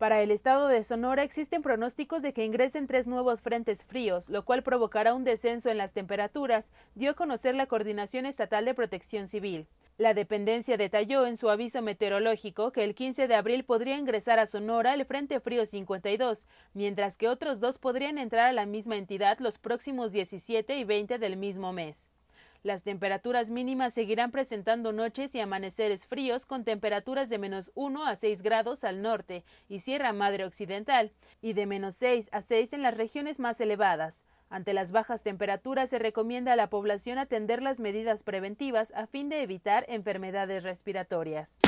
Para el estado de Sonora existen pronósticos de que ingresen tres nuevos frentes fríos, lo cual provocará un descenso en las temperaturas, dio a conocer la Coordinación Estatal de Protección Civil. La dependencia detalló en su aviso meteorológico que el 15 de abril podría ingresar a Sonora el Frente Frío 52, mientras que otros dos podrían entrar a la misma entidad los próximos 17 y 20 del mismo mes. Las temperaturas mínimas seguirán presentando noches y amaneceres fríos con temperaturas de menos 1 a 6 grados al norte y Sierra Madre Occidental y de menos 6 a 6 en las regiones más elevadas. Ante las bajas temperaturas se recomienda a la población atender las medidas preventivas a fin de evitar enfermedades respiratorias.